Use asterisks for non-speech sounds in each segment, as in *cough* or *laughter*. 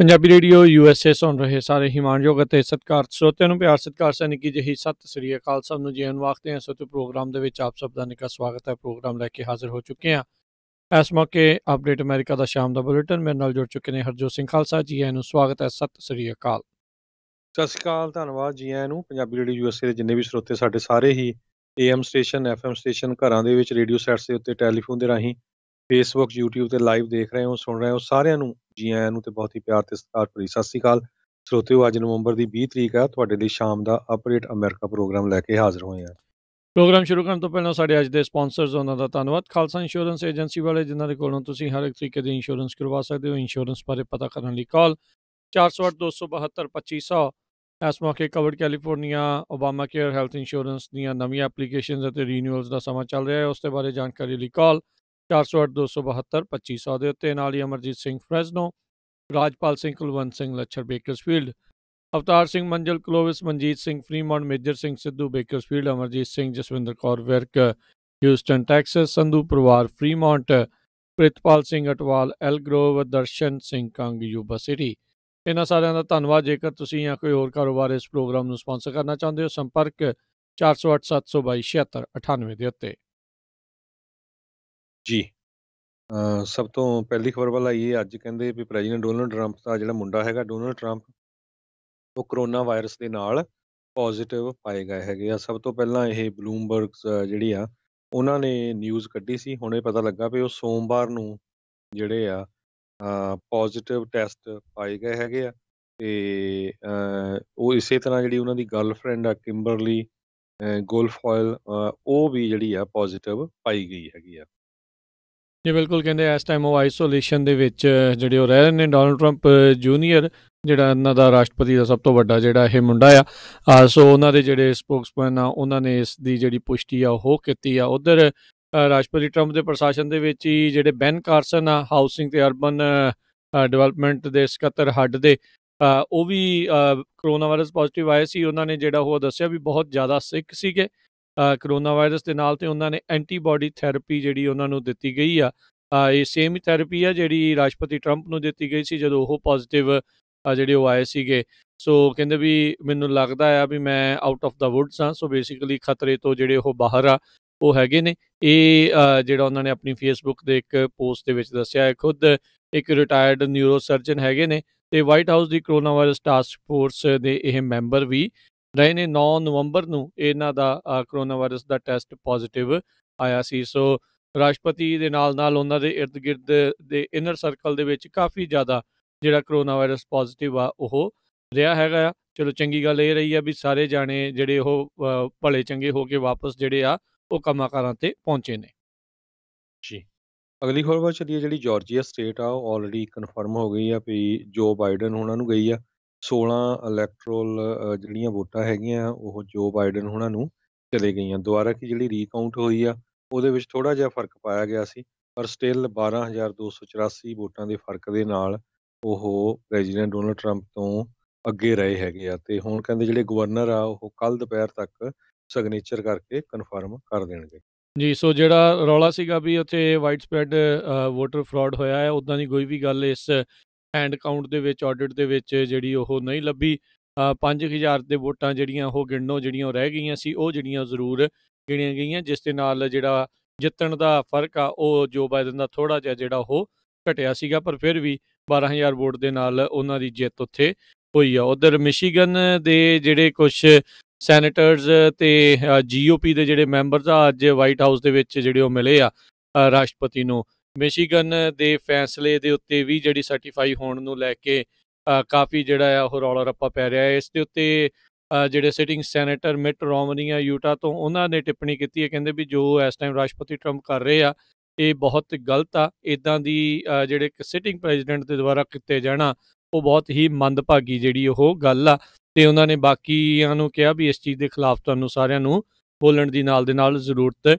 Punjabi radio ਏ ਸੁਣ ਰਹੇ ਸਾਰੇ ਹਿਮਾਨਯੋਗ ਅਤੇ ਸਤਿਕਾਰ ਸਰੋਤਿਆਂ ਨੂੰ ਪਿਆਰ ਸਤਿਕਾਰ ਕੀ ਜਹੀ ਸਤਿ ਸ੍ਰੀ ਅਕਾਲ ਸਭ ਨੂੰ ਜੀਵਨ ਵਾਖਦੇ ਹਾਂ ਸਤਿ ਪ੍ਰੋਗਰਾਮ ਦੇ ਵਿੱਚ ਆਪ ਸਭ ਦਾ ਨਿੱਘਾ ਸਵਾਗਤ ਹੈ ਪ੍ਰੋਗਰਾਮ ਲੈ ਕੇ ਹਾਜ਼ਰ ਹੋ ਚੁੱਕੇ ਹਾਂ ਇਸ ਮੌਕੇ ਅਪਡੇਟ ਅਮਰੀਕਾ ਦਾ ਸ਼ਾਮ ਦਾ ਬੁਲੇਟਿਨ ਮੇਰੇ ਨਾਲ ਜੁੜ ਚੁੱਕੇ ਨੇ ਹਰਜੋਤ ਸਿੰਘ ਖਾਲਸਾ ਜੀ ਆਇਆਂ ਨੂੰ ਸਵਾਗਤ ਹੈ ਸਤਿ ਸ੍ਰੀ ਅਕਾਲ ਸਤਿ ਸ੍ਰੀ ਅਕਾਲ ਧੰਨਵਾਦ ਜੀ ਆਇਆਂ ਨੂੰ ਪੰਜਾਬੀ ਰੇਡੀਓ ਏ ਦੇ ਜਿੰਨੇ ਵੀ ਸਰੋਤੇ ਸਾਡੇ ਸਾਰੇ ਹੀ ਏਐਮ ਸਟੇਸ਼ਨ ਐਫਐਮ ਸਟੇਸ਼ਨ ਘਰਾਂ ਦੇ ਵਿੱਚ ਰੇਡੀਓ ਸੈਟਸ ਦੇ ਉੱਤੇ ਟੈਲੀਫੋਨ ਦੇ ਰਾਹੀਂ ਫੇਸਬੁੱਕ ਯੂਟਿਊਬ ਤੇ ਲਾਈਵ ਦੇਖ ਰਹੇ ਹੋ ਸੁਣ ਰਹੇ ਹੋ ਸਾਰਿਆਂ ਨੂੰ ਜੀ ਆਇਆਂ ਨੂੰ ਤੇ ਬਹੁਤ ਹੀ ਪਿਆਰ ਤੇ ਸਤਿਕਾਰ ਭਰੀ ਸਤਿ ਸ੍ਰੀ ਅਕਾਲ ਸਰੋਤਿਓ ਅੱਜ ਨਵੰਬਰ ਦੀ 20 ਤਰੀਕ ਆ ਤੁਹਾਡੇ ਲਈ ਸ਼ਾਮ ਦਾ ਅਪਡੇਟ ਅਮਰੀਕਾ ਪ੍ਰੋਗਰਾਮ ਲੈ ਕੇ ਹਾਜ਼ਰ ਹੋਏ ਆ ਪ੍ਰੋਗਰਾਮ ਸ਼ੁਰੂ ਕਰਨ ਤੋਂ ਪਹਿਲਾਂ ਸਾਡੇ ਅੱਜ ਦੇ ਸਪਾਂਸਰਸ ਉਹਨਾਂ ਦਾ ਧੰਨਵਾਦ ਖਾਲਸਾ ਇੰਸ਼ੋਰੈਂਸ ਏਜੰਸੀ ਵਾਲੇ ਜਿਨ੍ਹਾਂ ਦੇ ਕੋਲੋਂ ਤੁਸੀਂ ਹਰ ਇੱਕ ਤਰੀਕੇ ਦੀ ਇੰਸ਼ੋਰੈਂਸ ਕਰਵਾ ਸਕਦੇ ਹੋ ਇੰਸ਼ੋਰੈਂਸ ਬਾਰੇ ਪਤਾ ਕਰਨ ਲਈ ਕਾਲ 4082722500 ਇਸ ਮੌਕੇ covered California Obamacare health insurance ਦੀਆਂ ਨਵੀਆਂ ਐਪਲੀਕੇਸ਼ਨਸ ਅਤੇ ਰੀਨਿਊਅਲਸ ਦਾ ਸਮਾਂ ਚੱਲ ਰਿਹਾ ਹੈ ਉਸ ਤੇ ਬਾਰੇ ਜਾਣਕਾਰੀ ਲਈ ਕਾਲ 4082722500 408-272-2500 ਦੇ ਉੱਤੇ ਨਾਲ ਹੀ Amarjit Singh Fresno Rajpal Singh Kulwant Singh Lachhar Bakersfield Avtar Singh Manjal Clovis Manjit Singh Fremont Major Singh Sidhu Bakersfield Amarjit Singh Jaswinder Kaur Virk Houston Texas Sandhu ਪਰਿਵਾਰ Fremont Pritpal Singh Atwal Elk Grove Darshan Singh Kang Yuba City ਇਹਨਾਂ ਸਾਰਿਆਂ ਦਾ ਧੰਨਵਾਦ ਜੇਕਰ ਤੁਸੀਂ ਜਾਂ ਕੋਈ ਹੋਰ ਕਾਰੋਬਾਰ ਇਸ ਪ੍ਰੋਗਰਾਮ ਨੂੰ ਸਪਾਂਸਰ ਕਰਨਾ ਚਾਹੁੰਦੇ ਹੋ ਸੰਪਰਕ 4087226798 ਦੇ ਉੱਤੇ ਜੀ ਸਭ ਤੋਂ ਪਹਿਲੀ ਖਬਰ ਵੱਲ ਆਈਏ ਅੱਜ ਕਹਿੰਦੇ ਵੀ ਪ੍ਰੈਜ਼ੀਡੈਂਟ ਡੋਨਲਡ ਟਰੰਪ ਦਾ ਜਿਹੜਾ ਮੁੰਡਾ ਹੈਗਾ ਡੋਨਲਡ ਟਰੰਪ ਉਹ ਕੋਰੋਨਾ ਵਾਇਰਸ ਦੇ ਨਾਲ ਪੋਜ਼ਿਟਿਵ ਪਾਏ ਗਏ ਹੈਗੇ ਆ ਸਭ ਤੋਂ ਪਹਿਲਾਂ ਇਹ ਬਲੂਮਬਰਗਸ ਜਿਹੜੀ ਆ ਉਹਨਾਂ ਨੇ ਨਿਊਜ਼ ਕੱਢੀ ਸੀ ਹੁਣੇ ਪਤਾ ਲੱਗਾ ਵੀ ਉਹ ਸੋਮਵਾਰ ਨੂੰ ਜਿਹੜੇ ਆ ਪੋਜ਼ਿਟਿਵ ਟੈਸਟ ਪਾਏ ਗਏ ਹੈਗੇ ਆ ਤੇ ਉਹ ਇਸੇ ਤਰ੍ਹਾਂ ਜਿਹੜੀ ਉਹਨਾਂ ਦੀ ਗਰਲਫ੍ਰੈਂਡ ਆ ਕਿੰਬਰਲੀ ਗੋਲਫ ਆਇਲ ਉਹ ਵੀ ਜਿਹੜੀ ਆ ਪੋਜ਼ਿਟਿਵ ਪਾਈ ਗਈ ਹੈਗੀ ਆ ਜੀ ਬਿਲਕੁਲ ਕਹਿੰਦੇ ਇਸ ਟਾਈਮ ਉਹ ਆਈਸੋਲੇਸ਼ਨ ਦੇ ਵਿੱਚ ਜਿਹੜੇ ਉਹ ਰਹਿ ਰਹੇ ਨੇ ਡੋਨਲਡ 트ੰਪ ਜੂਨੀਅਰ ਜਿਹੜਾ ਇਹਨਾਂ ਦਾ ਰਾਸ਼ਟਰਪਤੀ ਦਾ ਸਭ ਤੋਂ ਵੱਡਾ ਜਿਹੜਾ ਇਹ ਮੁੰਡਾ ਆ ਸੋ ਉਹਨਾਂ ਦੇ ਜਿਹੜੇ ਸਪੋਕਸਪੈਨ ਆ ਉਹਨਾਂ ਨੇ ਇਸ ਦੀ ਜਿਹੜੀ ਪੁਸ਼ਟੀ ਆ ਉਹ ਕੀਤੀ ਆ ਉਧਰ ਰਾਸ਼ਟਰਪਤੀ 트ੰਪ ਦੇ ਪ੍ਰਸ਼ਾਸਨ ਦੇ ਵਿੱਚ ਹੀ ਜਿਹੜੇ ਬੈਨ ਕਾਰਸਨ ਆ ਹਾਊਸਿੰਗ ਤੇ ਅਰਬਨ ਡਿਵੈਲਪਮੈਂਟ ਦੇ ਸਕੱਤਰ ਹੱਡ ਦੇ ਉਹ ਵੀ ਕਰੋਨਾ ਵਾਇਰਸ ਪੋਜ਼ਿਟਿਵ ਆਏ ਸੀ ਉਹਨਾਂ ਨੇ ਜਿਹੜਾ ਉਹ ਦੱਸਿਆ ਵੀ ਬਹੁਤ ਜ਼ਿਆਦਾ ਸਿੱਖ ਸੀਗੇ ਕਰੋਨਾ ਵਾਇਰਸ ਦੇ ਨਾਲ ਤੇ ਉਹਨਾਂ ਨੇ ਐਂਟੀਬਾਡੀ ਥੈਰੇਪੀ ਜਿਹੜੀ ਉਹਨਾਂ ਨੂੰ ਦਿੱਤੀ ਗਈ ਆ ਇਹ ਸੇਮ ਹੀ ਥੈਰੇਪੀ ਆ ਜਿਹੜੀ ਰਾਸ਼ਟਰਪਤੀ ਟਰੰਪ ਨੂੰ ਦਿੱਤੀ ਗਈ ਸੀ ਜਦੋਂ ਉਹ ਪੋਜ਼ਿਟਿਵ ਜਿਹੜੇ ਉਹ ਆਏ ਸੀਗੇ ਸੋ ਕਹਿੰਦੇ ਵੀ ਮੈਨੂੰ ਲੱਗਦਾ ਆ ਵੀ ਮੈਂ ਆਊਟ ਆਫ ਦਾ ਵੁੱਡਸ ਆ ਸੋ ਬੇਸਿਕਲੀ ਖਤਰੇ ਤੋਂ ਜਿਹੜੇ ਉਹ ਬਾਹਰ ਆ ਉਹ ਹੈਗੇ ਨੇ ਇਹ ਜਿਹੜਾ ਉਹਨਾਂ ਨੇ ਆਪਣੀ ਫੇਸਬੁੱਕ ਦੇ ਇੱਕ ਪੋਸਟ ਦੇ ਵਿੱਚ ਦੱਸਿਆ ਹੈ ਖੁਦ ਇੱਕ ਰਿਟਾਇਰਡ ਨਿਊਰੋ ਸਰਜਨ ਹੈਗੇ ਨੇ ਤੇ ਵਾਈਟ ਹਾਊਸ ਦੀ ਕੋਰੋਨਾ ਵਾਇਰਸ ਟਾਸਕ ਫੋਰਸ ਦੇ ਇਹ ਮੈਂਬਰ ਵੀ ਰਹੇ ਨੇ 9 ਨਵੰਬਰ ਨੂੰ ਇਹਨਾਂ ਦਾ ਕਰੋਨਾ ਵਾਇਰਸ ਦਾ ਟੈਸਟ ਪੋਜ਼ਿਟਿਵ ਆਇਆ ਸੀ ਸੋ ਰਾਸ਼ਟਰਪਤੀ ਦੇ ਨਾਲ ਨਾਲ ਉਹਨਾਂ ਦੇ ird-gird ਦੇ ਇਨਰ ਸਰਕਲ ਦੇ ਵਿੱਚ ਕਾਫੀ ਜ਼ਿਆਦਾ ਜਿਹੜਾ ਕਰੋਨਾ ਵਾਇਰਸ ਪੋਜ਼ਿਟਿਵ ਆ ਉਹ ਰਿਹਾ ਹੈਗਾ ਚਲੋ ਚੰਗੀ ਗੱਲ ਇਹ ਰਹੀ ਆ ਵੀ ਸਾਰੇ ਜਾਣੇ ਜਿਹੜੇ ਉਹ ਭਲੇ ਚੰਗੇ ਹੋ ਕੇ ਵਾਪਸ ਜਿਹੜੇ ਆ ਉਹ ਕਮਾਕਾਰਾਂ ਤੇ ਪਹੁੰਚੇ ਨੇ ਜੀ ਅਗਲੀ ਖਬਰ ਵਾ ਚੱਲੀ ਜਿਹੜੀ ਜਾਰਜੀਆ ਸਟੇਟ ਆ ਉਹ ਆਲਰੇਡੀ ਕਨਫਰਮ ਹੋ ਗਈ ਆ ਵੀ ਜੋ ਬਾਈਡਨ ਉਹਨਾਂ ਨੂੰ ਗਈ ਆ 16 ਇਲੈਕਟ੍ਰੋਲ ਜਿਹੜੀਆਂ ਵੋਟਾਂ ਹੈਗੀਆਂ ਉਹ ਜੋ ਬਾਈਡਨ ਉਹਨਾਂ ਨੂੰ ਚਲੇ ਗਈਆਂ ਦੁਬਾਰਾ ਕੀ ਜਿਹੜੀ ਰੀਕਾਊਂਟ ਹੋਈ ਆ ਉਹਦੇ ਵਿੱਚ ਥੋੜਾ ਜਿਹਾ ਫਰਕ ਪਾਇਆ ਗਿਆ ਸੀ ਪਰ ਸਟਿਲ 12284 ਵੋਟਾਂ ਦੇ ਫਰਕ ਦੇ ਨਾਲ ਉਹ ਪ੍ਰੈਜ਼ੀਡੈਂਟ ਡੋਨਲਡ 트ੰਪ ਤੋਂ ਅੱਗੇ ਰਹੇ ਹੈਗੇ ਆ ਤੇ ਹੁਣ ਕਹਿੰਦੇ ਜਿਹੜੇ ਗਵਰਨਰ ਆ ਉਹ ਕੱਲ ਦੁਪਹਿਰ ਤੱਕ ਸਿਗਨੇਚਰ ਕਰਕੇ ਕਨਫਰਮ ਕਰ ਦੇਣਗੇ ਜੀ ਸੋ ਜਿਹੜਾ ਰੌਲਾ ਸੀਗਾ ਵੀ ਉੱਥੇ ਵਾਈਡ ਸਪਰੈਡ ਵੋਟਰ ਫਰਾਡ ਹੋਇਆ ਹੈ ਉਦਾਂ ਦੀ ਕੋਈ ਵੀ ਗੱਲ ਇਸ ਹੈਂਡ ਕਾਊਂਟ ਦੇ ਵਿੱਚ ਆਡਿਟ ਦੇ ਵਿੱਚ ਜਿਹੜੀ ਉਹ ਨਹੀਂ ਲੱਭੀ 5000 ਦੇ ਵੋਟਾਂ ਜਿਹੜੀਆਂ ਉਹ ਗਿਣਨੋਂ ਜਿਹੜੀਆਂ ਰਹਿ ਗਈਆਂ ਸੀ ਉਹ ਜਿਹੜੀਆਂ ਜ਼ਰੂਰ ਗਿਣੀਆਂ ਗਈਆਂ ਜਿਸ ਦੇ ਨਾਲ ਜਿਹੜਾ ਜਿੱਤਣ ਦਾ ਫਰਕ ਆ ਉਹ ਜੋ ਬਾਇਦਨ ਦਾ ਥੋੜਾ ਜਿਹਾ ਜਿਹੜਾ ਉਹ ਘਟਿਆ ਸੀਗਾ ਪਰ ਫਿਰ ਵੀ 12000 ਵੋਟ ਦੇ ਨਾਲ ਉਹਨਾਂ ਦੀ ਜਿੱਤ ਉੱਥੇ ਹੋਈ ਆ ਉਧਰ ਮਿਸ਼ੀਗਨ ਦੇ ਜਿਹੜੇ ਕੁਝ ਸੈਨੇਟਰਸ ਤੇ ਜੀਓਪੀ ਦੇ ਜਿਹੜੇ ਮੈਂਬਰਸ ਆ ਅੱਜ ਵਾਈਟ ਹਾਊਸ ਦੇ ਵਿੱਚ ਜਿਹੜੇ ਉਹ ਮਿਲੇ ਆ ਰਾਸ਼ਟਰਪਤੀ ਨੂੰ ਮਿਸ਼ੀਗਨ ਦੇ ਫੈਸਲੇ ਦੇ ਉੱਤੇ ਵੀ ਜਿਹੜੀ ਸਰਟੀਫਾਈ ਹੋਣ ਨੂੰ ਲੈ ਕੇ ਕਾਫੀ ਜਿਹੜਾ ਆ ਉਹ ਰੌਲਾ ਰੱਪਾ ਪੈ ਰਿਹਾ ਹੈ ਇਸ ਦੇ ਉੱਤੇ ਜਿਹੜੇ ਸਿਟਿੰਗ ਸੈਨੇਟਰ ਮਿਟ ਰੋਮਨੀ ਆ ਯੂਟਾ ਤੋਂ ਉਹਨਾਂ ਨੇ ਟਿੱਪਣੀ ਕੀਤੀ ਹੈ ਕਹਿੰਦੇ ਵੀ ਜੋ ਇਸ ਟਾਈਮ ਰਾਸ਼ਟਰਪਤੀ ਟਰੰਪ ਕਰ ਰਹੇ ਆ ਇਹ ਬਹੁਤ ਗਲਤ ਆ ਇਦਾਂ ਦੀ ਜਿਹੜੇ ਇੱਕ ਸਿਟਿੰਗ ਪ੍ਰੈਜ਼ੀਡੈਂਟ ਦੇ ਦੁਆਰਾ ਕੀਤੇ ਜਾਣਾ ਉਹ ਬਹੁਤ ਹੀ ਮੰਦਭਾਗੀ ਜਿਹੜੀ ਉਹ ਗੱਲ ਆ ਤੇ ਉਹਨਾਂ ਨੇ ਬਾਕੀਆਂ ਨੂੰ ਕਿਹਾ ਵੀ ਇਸ ਚੀਜ਼ ਦੇ ਖਿਲਾਫ ਤੁਹਾਨੂੰ ਸਾਰਿਆਂ ਨੂੰ ਬੋਲਣ ਦੀ ਨਾਲ ਦੇ ਨਾਲ ਜ਼ਰੂਰਤ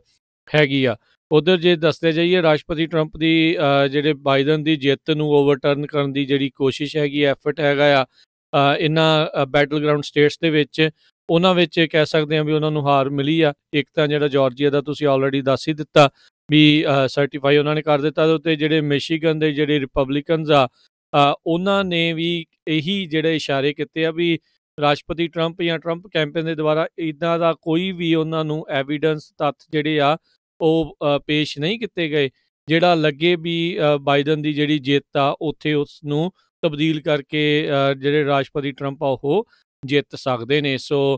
ਹੈਗੀ ਆ ਉਧਰ ਜੇ ਦੱਸਦੇ ਜਾਈਏ ਰਾਸ਼ਟਰਪਤੀ ਟਰੰਪ ਦੀ ਜਿਹੜੇ ਬਾਈਡਨ ਦੀ ਜਿੱਤ ਨੂੰ ਓਵਰਟਰਨ ਕਰਨ ਦੀ ਜਿਹੜੀ ਕੋਸ਼ਿਸ਼ ਹੈਗੀ ਐਫਰਟ ਹੈਗਾ ਆ ਇਹਨਾਂ ਬੈਟਲ ਗਰਾਊਂਡ ਸਟੇਟਸ ਦੇ ਵਿੱਚ ਉਹਨਾਂ ਵਿੱਚ ਕਹਿ ਸਕਦੇ ਆ ਵੀ ਉਹਨਾਂ ਨੂੰ ਹਾਰ ਮਿਲੀ ਆ ਇੱਕ ਤਾਂ ਜਿਹੜਾ ਜਾਰਜੀਆ ਦਾ ਤੁਸੀਂ ਆਲਰੇਡੀ ਦੱਸ ਹੀ ਦਿੱਤਾ ਵੀ ਸਰਟੀਫਾਈ ਉਹਨਾਂ ਨੇ ਕਰ ਦਿੱਤਾ ਤੇ ਜਿਹੜੇ ਮਿਸ਼ੀਗਨ ਦੇ ਜਿਹੜੇ ਰਿਪਬਲਿਕਨਸ ਆ ਉਹਨਾਂ ਨੇ ਵੀ ਇਹੀ ਜਿਹੜੇ ਇਸ਼ਾਰੇ ਕੀਤੇ ਆ ਵੀ ਰਾਸ਼ਟਰਪਤੀ ਟਰੰਪ ਜਾਂ ਟਰੰਪ ਕੈਂਪੇਨ ਦੇ ਦੁਆਰਾ ਇਦਾਂ ਦਾ ਕੋਈ ਵੀ ਉਹਨਾਂ ਨੂੰ ਐਵੀਡੈਂਸ ਤੱਥ ਜਿਹੜੇ ਆ ਉਹ ਪੇਸ਼ ਨਹੀਂ ਕੀਤੇ ਗਏ ਜਿਹੜਾ ਲੱਗੇ ਵੀ ਬਾਈਡਨ ਦੀ ਜਿਹੜੀ ਜਿੱਤ ਆ ਉੱਥੇ ਉਸ ਨੂੰ ਤਬਦੀਲ ਕਰਕੇ ਜਿਹੜੇ ਰਾਸ਼ਟਰਪਤੀ ਟਰੰਪ ਆ ਉਹ ਜਿੱਤ ਸਕਦੇ ਨੇ ਸੋ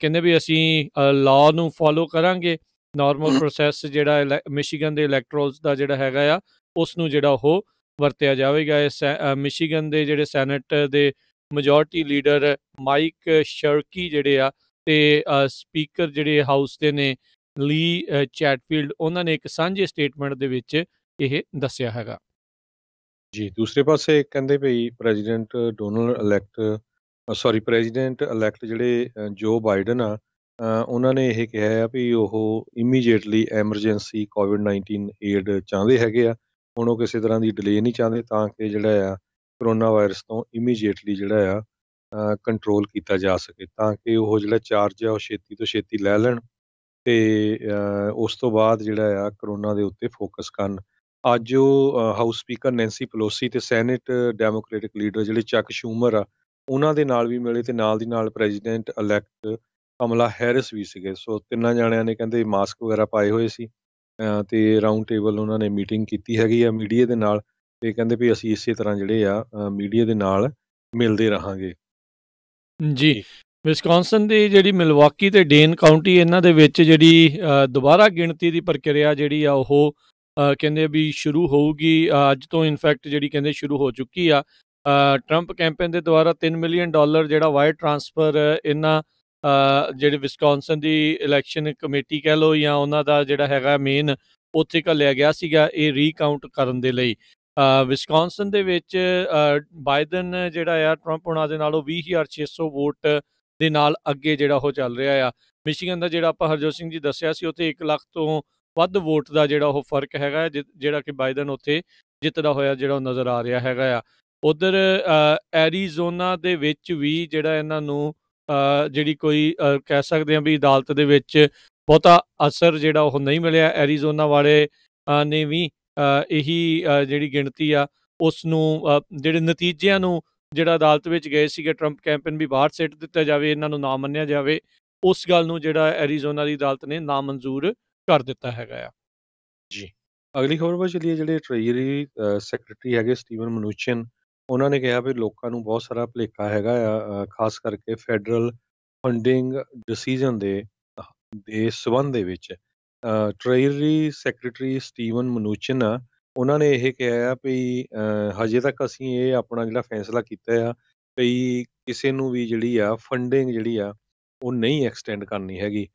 ਕਹਿੰਦੇ ਵੀ ਅਸੀਂ ਲਾਅ ਨੂੰ ਫਾਲੋ ਕਰਾਂਗੇ ਨਾਰਮਲ ਪ੍ਰੋਸੈਸ ਜਿਹੜਾ ਮਿਸ਼ੀਗਨ ਦੇ ਇਲੈਕਟਰਲਸ ਦਾ ਜਿਹੜਾ ਹੈਗਾ ਆ ਉਸ ਨੂੰ ਜਿਹੜਾ ਉਹ ਵਰਤਿਆ ਜਾਵੇਗਾ ਇਸ ਮਿਸ਼ੀਗਨ ਦੇ ਜਿਹੜੇ ਸੈਨੇਟ ਦੇ ਮੈਜੋਰਟੀ ਲੀਡਰ ਮਾਈਕ ਸ਼ਰਕੀ ਜਿਹੜੇ ਆ ਤੇ ਸਪੀਕਰ ਜਿਹੜੇ ਹਾਊਸ ਦੇ ਨੇ ਲੀ ਚੈਟਫੀਲਡ ਉਹਨਾਂ ਨੇ ਇੱਕ ਸਾਂਝੇ ਸਟੇਟਮੈਂਟ ਦੇ ਵਿੱਚ ਇਹ ਦੱਸਿਆ ਹੈਗਾ ਜੀ ਦੂਸਰੇ ਪਾਸੇ ਕਹਿੰਦੇ ਭਈ president Donald elect sorry president elect ਜਿਹੜੇ ਜੋ ਬਾਈਡਨ ਆ ਉਹਨਾਂ ਨੇ ਇਹ ਕਿਹਾ ਹੈ ਭਈ ਉਹ ਇਮੀਡੀਏਟਲੀ ਐਮਰਜੈਂਸੀ ਕੋਵਿਡ-19 ਏਡ ਚਾਹੁੰਦੇ ਹੈਗੇ ਆ ਹੁਣ ਉਹ ਕਿਸੇ ਤਰ੍ਹਾਂ ਦੀ ਡਿਲੇ ਨਹੀਂ ਚਾਹੁੰਦੇ ਤਾਂ ਕਿ ਜਿਹੜਾ ਆ ਕਰੋਨਾ ਵਾਇਰਸ ਤੋਂ ਇਮੀਡੀਏਟਲੀ ਜਿਹੜਾ ਆ ਕੰਟਰੋਲ ਕੀਤਾ ਜਾ ਸਕੇ ਤਾਂ ਕਿ ਉਹ ਜਿਹੜਾ ਚਾਰਜ ਆ ਉਹ ਛੇਤੀ ਤੋਂ ਛੇਤੀ ਲੈ ਲੈਣ ਤੇ ਉਸ ਤੋਂ ਬਾਅਦ ਜਿਹੜਾ ਆ ਕਰੋਨਾ ਦੇ ਉੱਤੇ ਫੋਕਸ ਕਰਨ ਅੱਜ ਉਹ ਹਾਊਸ ਸਪੀਕਰ ਨੈਂਸੀ ਪਲੋਸੀ ਤੇ ਸੈਨੇਟ ਡੈਮੋਕ੍ਰੈਟਿਕ ਲੀਡਰ ਜਿਹੜੇ ਚੱਕ ਸ਼ੂਮਰ ਆ ਉਹਨਾਂ ਦੇ ਨਾਲ ਵੀ ਮਿਲੇ ਤੇ ਨਾਲ ਦੀ ਨਾਲ ਪ੍ਰੈਜ਼ੀਡੈਂਟ ਇਲੈਕਟ ਕਮਲਾ ਹੈਰਿਸ ਵੀ ਸੀਗੇ ਸੋ ਤਿੰਨਾਂ ਜਣਿਆਂ ਨੇ ਕਹਿੰਦੇ ਮਾਸਕ ਵਗੈਰਾ ਪਾਏ ਹੋਏ ਸੀ ਤੇ ਰਾਉਂਡ ਟੇਬਲ ਉਹਨਾਂ ਨੇ ਮੀਟਿੰਗ ਕੀਤੀ ਹੈਗੀ ਆ ਮੀਡੀਆ ਦੇ ਨਾਲ ਤੇ ਕਹਿੰਦੇ ਵੀ ਅਸੀਂ ਇਸੇ ਤਰ੍ਹਾਂ ਜਿਹੜੇ ਆ ਮੀਡੀਆ ਦੇ ਨਾਲ ਮਿਲਦੇ ਰਹਾਂਗੇ ਜੀ ਵਿਸਕੌਨਸਨ ਦੀ ਜਿਹੜੀ ਮਿਲਵਾਕੀ ਤੇ ਡੇਨ ਕਾਉਂਟੀ ਇਹਨਾਂ ਦੇ ਵਿੱਚ ਜਿਹੜੀ ਦੁਬਾਰਾ ਗਿਣਤੀ ਦੀ ਪ੍ਰਕਿਰਿਆ ਜਿਹੜੀ ਆ ਉਹ ਕਹਿੰਦੇ ਵੀ ਸ਼ੁਰੂ ਹੋਊਗੀ ਅੱਜ ਤੋਂ ਇਨਫੈਕਟ ਜਿਹੜੀ ਕਹਿੰਦੇ ਸ਼ੁਰੂ ਹੋ ਚੁੱਕੀ ਆ ਟਰੰਪ ਕੈਂਪੇਨ ਦੇ ਦੁਆਰਾ 3 ਮਿਲੀਅਨ ਡਾਲਰ ਜਿਹੜਾ ਵਾਇਰ ਟ੍ਰਾਂਸਫਰ ਇਹਨਾਂ ਜਿਹੜੇ ਵਿਸਕੌਨਸਨ ਦੀ ਇਲੈਕਸ਼ਨ ਕਮੇਟੀ ਕਹਿ ਲੋ ਜਾਂ ਉਹਨਾਂ ਦਾ ਜਿਹੜਾ ਹੈਗਾ ਮੇਨ ਉੱਥੇ ਕੱਲਿਆ ਗਿਆ ਸੀਗਾ ਇਹ ਰੀਕਾਊਂਟ ਕਰਨ ਦੇ ਲਈ ਵਿਸਕੌਨਸਨ ਦੇ ਵਿੱਚ ਬਾਈਡਨ ਜਿਹੜਾ ਆ ਟਰੰਪ ਉਹਨਾਂ ਦੇ ਨਾਲੋਂ 20600 ਵੋਟ ਦੇ ਨਾਲ ਅੱਗੇ ਜਿਹੜਾ ਉਹ ਚੱਲ ਰਿਹਾ ਆ ਮਿਸ਼ੀਗਨ ਦਾ ਜਿਹੜਾ ਆਪਾਂ ਹਰਜੋਤ ਸਿੰਘ ਜੀ ਦੱਸਿਆ ਸੀ ਉੱਥੇ 1 ਲੱਖ ਤੋਂ ਵੱਧ ਵੋਟ ਦਾ ਜਿਹੜਾ ਉਹ ਫਰਕ ਹੈਗਾ ਜਿਹੜਾ ਕਿ ਬਾਈਡਨ ਉੱਥੇ ਜਿੱਤਦਾ ਹੋਇਆ ਜਿਹੜਾ ਉਹ ਨਜ਼ਰ ਆ ਰਿਹਾ ਹੈਗਾ ਆ ਉਧਰ ਐਰੀਜ਼ੋਨਾ ਦੇ ਵਿੱਚ ਵੀ ਜਿਹੜਾ ਇਹਨਾਂ ਨੂੰ ਜਿਹੜੀ ਕੋਈ ਕਹਿ ਸਕਦੇ ਆ ਵੀ ਅਦਾਲਤ ਦੇ ਵਿੱਚ ਬਹੁਤਾ ਅਸਰ ਜਿਹੜਾ ਉਹ ਨਹੀਂ ਮਿਲਿਆ ਐਰੀਜ਼ੋਨਾ ਵਾਲੇ ਨੇ ਵੀ ਇਹੀ ਜਿਹੜੀ ਗਿਣਤੀ ਆ ਉਸ ਨੂੰ ਜਿਹੜੇ ਨਤੀਜਿਆਂ ਨੂੰ ਜਿਹੜਾ ਅਦਾਲਤ ਵਿੱਚ ਗਏ ਸੀਗੇ 트럼ਪ ਕੈਂਪੇਨ ਵੀ ਬਾਹਰ ਸੱਟ ਦਿੱਤਾ ਜਾਵੇ ਇਹਨਾਂ ਨੂੰ ਨਾ ਮੰਨਿਆ ਜਾਵੇ ਉਸ ਗੱਲ ਨੂੰ ਜਿਹੜਾ ਐਰੀਜ਼ੋਨਾ ਦੀ ਅਦਾਲਤ ਨੇ ਨਾ ਮਨਜ਼ੂਰ ਕਰ ਦਿੱਤਾ ਹੈਗਾ ਆ ਜੀ ਅਗਲੀ ਖਬਰ ਵੱਲ ਚਲੀਏ ਜਿਹੜੇ ਟ੍ਰੈਜਰੀ ਸੈਕਟਰੀ ਹੈਗੇ ਸਟੀਵਨ ਮਨੂਚਨ ਉਹਨਾਂ ਨੇ ਕਿਹਾ ਵੀ ਲੋਕਾਂ ਨੂੰ ਬਹੁਤ ਸਾਰਾ ਭਲੇਖਾ ਹੈਗਾ ਆ ਖਾਸ ਕਰਕੇ ਫੈਡਰਲ ਫੰਡਿੰਗ ਡਿਸੀਜਨ ਦੇ ਦੇ ਸਬੰਧ ਦੇ ਵਿੱਚ ਟ੍ਰੈਜਰੀ ਸੈਕਟਰੀ ਸਟੀਵਨ ਮਨੂਚਨ ਆ ਉਹਨਾਂ ਨੇ ਇਹ ਕਿਹਾ ਆ ਵੀ ਹਜੇ ਤੱਕ ਅਸੀਂ ਇਹ ਆਪਣਾ ਜਿਹੜਾ ਫੈਸਲਾ ਕੀਤਾ ਆ ਵੀ ਕਿਸੇ ਨੂੰ ਵੀ ਜਿਹੜੀ ਆ ਫੰਡਿੰਗ ਜਿਹੜੀ ਆ ਉਹ ਨਹੀਂ ਐਕਸਟੈਂਡ ਕਰਨੀ ਹੈਗੀ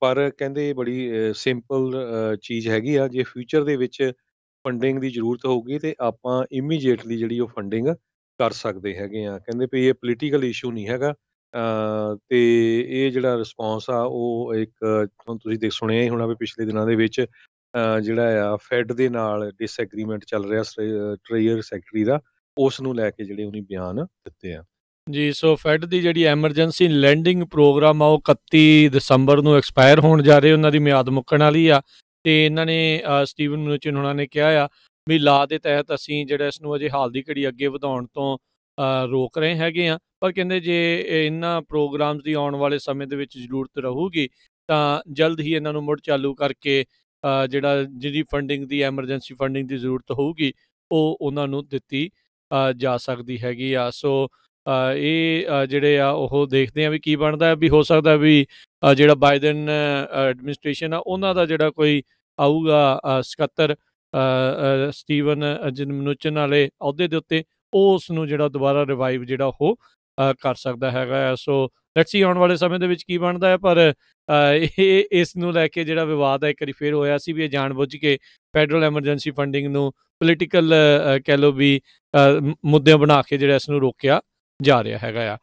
ਪਰ ਕਹਿੰਦੇ ਬੜੀ ਸਿੰਪਲ ਚੀਜ਼ ਹੈਗੀ ਆ ਜੇ ਫਿਊਚਰ ਦੇ ਵਿੱਚ ਫੰਡਿੰਗ ਦੀ ਜ਼ਰੂਰਤ ਹੋਊਗੀ ਤੇ ਆਪਾਂ ਇਮੀਡੀਏਟਲੀ ਜਿਹੜੀ ਉਹ ਫੰਡਿੰਗ ਕਰ ਸਕਦੇ ਹੈਗੇ ਆ ਕਹਿੰਦੇ ਵੀ ਇਹ ਪੋਲੀਟੀਕਲ ਇਸ਼ੂ ਨਹੀਂ ਹੈਗਾ ਤੇ ਇਹ ਜਿਹੜਾ ਰਿਸਪੌਂਸ ਆ ਉਹ ਇੱਕ ਤੁਸੀਂ ਦੇਖ ਸੁਣਿਆ ਹੀ ਹੋਣਾ ਵੀ ਪਿਛਲੇ ਦਿਨਾਂ ਦੇ ਵਿੱਚ ਜਿਹੜਾ ਆ ਫੈਡ ਦੇ ਨਾਲ ਡਿਸਐਗਰੀਮੈਂਟ ਚੱਲ ਰਿਹਾ ਟ੍ਰੇਜਰ ਸੈਕਟਰੀ ਦਾ ਉਸ ਨੂੰ ਲੈ ਕੇ ਜਿਹੜੇ ਉਹਨੇ ਬਿਆਨ ਦਿੱਤੇ ਆ ਜੀ ਸੋ ਫੈਡ ਦੀ ਜਿਹੜੀ ਐਮਰਜੈਂਸੀ ਲੈਂਡਿੰਗ ਪ੍ਰੋਗਰਾਮ ਆ ਉਹ 31 ਦਸੰਬਰ ਨੂੰ ਐਕਸਪਾਇਰ ਹੋਣ ਜਾ ਰਹੀ ਉਹਨਾਂ ਦੀ ਮਿਆਦ ਮੁੱਕਣ ਵਾਲੀ ਆ ਤੇ ਇਹਨਾਂ ਨੇ ਸਟੀਵਨ ਮਨੂਚਿਨ ਉਹਨਾਂ ਨੇ ਕਿਹਾ ਆ ਵੀ ਲਾ ਦੇ ਤਹਿਤ ਅਸੀਂ ਜਿਹੜਾ ਇਸ ਨੂੰ ਅਜੇ ਹਾਲ ਦੀ ਘੜੀ ਅੱਗੇ ਵਧਾਉਣ ਤੋਂ ਰੋਕ ਰਹੇ ਹੈਗੇ ਆ ਪਰ ਕਹਿੰਦੇ ਜੇ ਇਹਨਾਂ ਪ੍ਰੋਗਰਾਮਸ ਦੀ ਆਉਣ ਵਾਲੇ ਸਮੇਂ ਦੇ ਵਿੱਚ ਜ਼ਰੂਰਤ ਰਹੂਗੀ ਤਾਂ ਜਲਦ ਹੀ ਇਹਨਾਂ ਨੂੰ ਮੁੜ ਚਾਲੂ ਕਰਕੇ ਜਿਹੜਾ ਜਿਹਦੀ ਫੰਡਿੰਗ ਦੀ ਐਮਰਜੈਂਸੀ ਫੰਡਿੰਗ ਦੀ ਜ਼ਰੂਰਤ ਹੋਊਗੀ ਉਹ ਉਹਨਾਂ ਨੂੰ ਦਿੱਤੀ ਜਾ ਸਕਦੀ ਹੈਗੀ ਆ ਸੋ ਇਹ ਜਿਹੜੇ ਆ ਉਹ ਦੇਖਦੇ ਆ ਵੀ ਕੀ ਬਣਦਾ ਵੀ ਹੋ ਸਕਦਾ ਵੀ ਜਿਹੜਾ ਬਾਈਡਨ ਐਡਮਿਨਿਸਟ੍ਰੇਸ਼ਨ ਆ ਉਹਨਾਂ ਦਾ ਜਿਹੜਾ ਕੋਈ ਆਊਗਾ ਸਕੱਤਰ ਸਟੀਵਨ ਜਨਮਨੁਚਨ ਵਾਲੇ ਅਹੁਦੇ ਦੇ ਉੱਤੇ ਉਸ ਨੂੰ ਜਿਹੜਾ ਦੁਬਾਰਾ ਰਿਵਾਈਵ ਜਿਹੜਾ ਉਹ ਕਰ ਸਕਦਾ ਹੈਗਾ ਸੋ ਲੈਟਸ ਸੀ ਆਉਣ ਵਾਲੇ ਸਮੇਂ ਦੇ ਵਿੱਚ ਕੀ ਬਣਦਾ ਹੈ ਪਰ ਇਹ ਇਸ ਨੂੰ ਲੈ ਕੇ ਜਿਹੜਾ ਵਿਵਾਦ ਹੈ ਇੱਕ ਵਾਰੀ ਫੇਰ ਹੋਇਆ ਸੀ ਵੀ ਇਹ ਜਾਣਬੁੱਝ ਕੇ ਫੈਡਰਲ ਐਮਰਜੈਂਸੀ ਫੰਡਿੰਗ ਨੂੰ ਪੋਲੀਟੀਕਲ ਕਹਿ ਲੋ ਵੀ ਮੁੱਦੇ ਬਣਾ ਕੇ ਜਿਹੜਾ ਇਸ ਨੂੰ ਰੋਕਿਆ ਜਾ ਰਿਹਾ ਹੈਗਾ ਆ